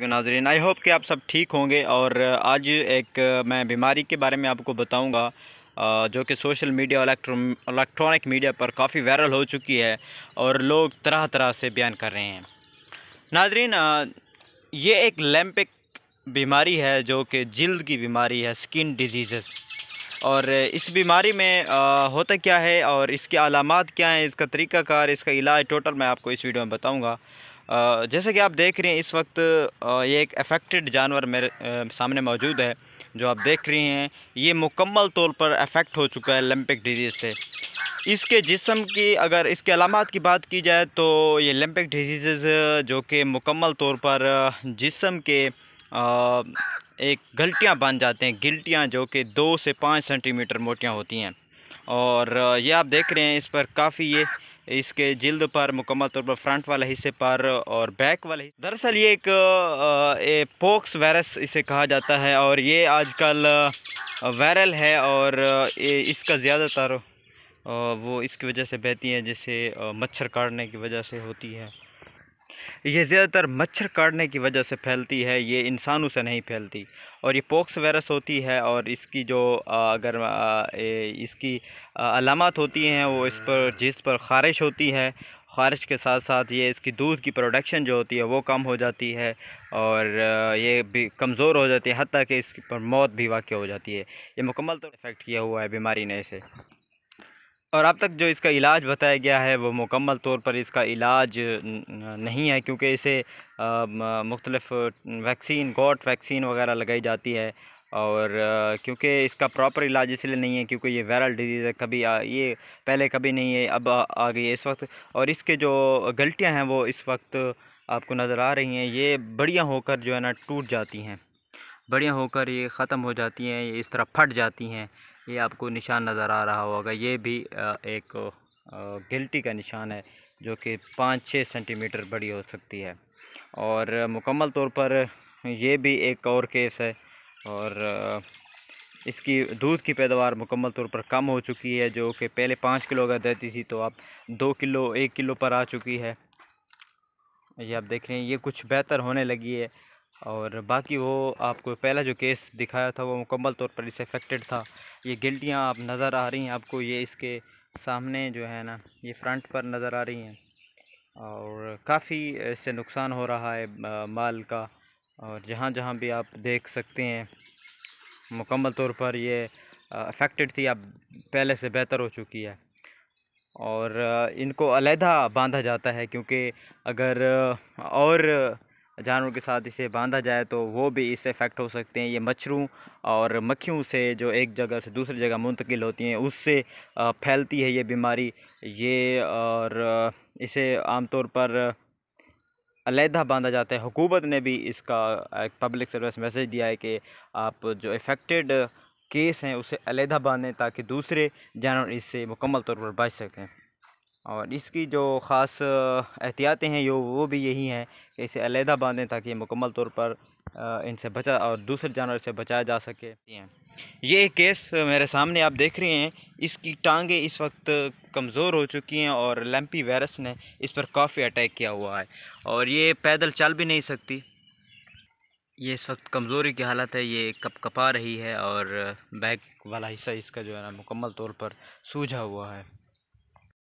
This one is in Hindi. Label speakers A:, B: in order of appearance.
A: नाजरीन आई होप कि आप सब ठीक होंगे और आज एक मैं बीमारी के बारे में आपको बताऊंगा जो कि सोशल मीडिया इलेक्ट्रॉनिक मीडिया पर काफ़ी वायरल हो चुकी है और लोग तरह तरह से बयान कर रहे हैं नाजरीन ये एक लैम्पिक बीमारी है जो कि जल्द की बीमारी है स्किन डिजीज़ और इस बीमारी में होता क्या है और इसके अलामत क्या हैं इसका तरीक़ाकार इसका इलाज टोटल मैं आपको इस वीडियो में बताऊँगा जैसे कि आप देख रहे हैं इस वक्त ये एक अफेक्टेड जानवर मेरे सामने मौजूद है जो आप देख रहे हैं ये मुकम्मल तौर पर अफेक्ट हो चुका है लम्पिक डिजीज़ से इसके जिसम की अगर इसके अलामत की बात की जाए तो ये लम्पिक डिजीज़ जो कि मुकम्मल तौर पर जिसम के एक गलटियाँ बन जाते हैं गिल्टियाँ जो कि दो से पाँच सेंटीमीटर मोटियाँ होती हैं और ये आप देख रहे हैं इस पर काफ़ी ये इसके जिल्द पर मुकम्मल तौर पर फ्रंट वाले हिस्से पर और बैक वाले दरअसल ये एक ए, पोक्स वायरस इसे कहा जाता है और ये आजकल वायरल है और ये इसका ज़्यादातर वो इसकी वजह से बहती है जैसे मच्छर काटने की वजह से होती है ये ज़्यादातर मच्छर काटने की वजह से फैलती है ये इंसानों से नहीं फैलती और ये पोक्स वायरस होती है और इसकी जो अगर इसकी अलामत होती हैं वो इस पर जिस पर ख़ारिश होती है ख़ारिश के साथ साथ ये इसकी दूध की प्रोडक्शन जो होती है वो कम हो जाती है और ये भी कमज़ोर हो जाती है हती कि इस पर मौत भी वाक़ हो जाती है ये मुकम्मल तौर तो इफ़ेक्ट किया हुआ है बीमारी ने इसे और अब तक जो इसका इलाज बताया गया है वो मुकम्मल तौर पर इसका इलाज नहीं है क्योंकि इसे मुख्तलफ़ वैक्सीन गोट वैक्सीन वगैरह लगाई जाती है और क्योंकि इसका प्रॉपर इलाज इसलिए नहीं है क्योंकि ये वायरल डिजीज़ है कभी आ, ये पहले कभी नहीं है अब आ, आ गई है इस वक्त और इसके जो गलतियां हैं वो इस वक्त आपको नज़र आ रही हैं ये बढ़िया होकर जो है ना टूट जाती हैं बढ़िया होकर ये ख़त्म हो जाती हैं ये इस तरह फट जाती हैं ये आपको निशान नज़र आ रहा होगा ये भी एक गिल्टी का निशान है जो कि पाँच छः सेंटीमीटर बड़ी हो सकती है और मुकम्मल तौर पर ये भी एक और केस है और इसकी दूध की पैदावार मुकम्मल तौर पर कम हो चुकी है जो कि पहले पाँच किलो अगर देती थी तो आप दो किलो एक किलो पर आ चुकी है ये आप देख रहे हैं ये कुछ बेहतर होने लगी है और बाकी वो आपको पहला जो केस दिखाया था वो मुकम्मल तौर पर इसे अफेक्टेड था ये गिल्टियाँ आप नज़र आ रही हैं आपको ये इसके सामने जो है ना ये फ्रंट पर नज़र आ रही हैं और काफ़ी इससे नुकसान हो रहा है माल का और जहाँ जहाँ भी आप देख सकते हैं मुकम्मल तौर पर ये अफेक्टेड थी अब पहले से बेहतर हो चुकी है और इनको अलहदा बांधा जाता है क्योंकि अगर और जानवरों के साथ इसे बांधा जाए तो वो भी इससे इफ़ेक्ट हो सकते हैं ये मच्छरों और मक्खियों से जो एक जगह से दूसरी जगह मुंतकिल होती हैं उससे फैलती है ये बीमारी ये और इसे आमतौर पर अलहदा बांधा जाता है हुकूमत ने भी इसका एक पब्लिक सर्विस मैसेज दिया है कि आप जो इफ़ेक्टेड केस हैं उसे अलहदा बांधें ताकि दूसरे जानवर इससे मुकम्मल तौर पर बच सकें और इसकी जो ख़ास एहतियातें हैं यो वो भी यही हैं कि इसे अलहदा बांधें ताकि मुकम्मल तौर पर इनसे बचा और दूसरे जानवर से बचाया जा सके ये एक केस मेरे सामने आप देख रहे हैं इसकी टांगें इस वक्त कमज़ोर हो चुकी हैं और लैम्पी वायरस ने इस पर काफ़ी अटैक किया हुआ है और ये पैदल चल भी नहीं सकती ये इस वक्त कमज़ोरी की हालत है ये कप कपा रही है और बैक वाला हिस्सा इसका जो है ना मुकम्मल तौर पर सूझा हुआ है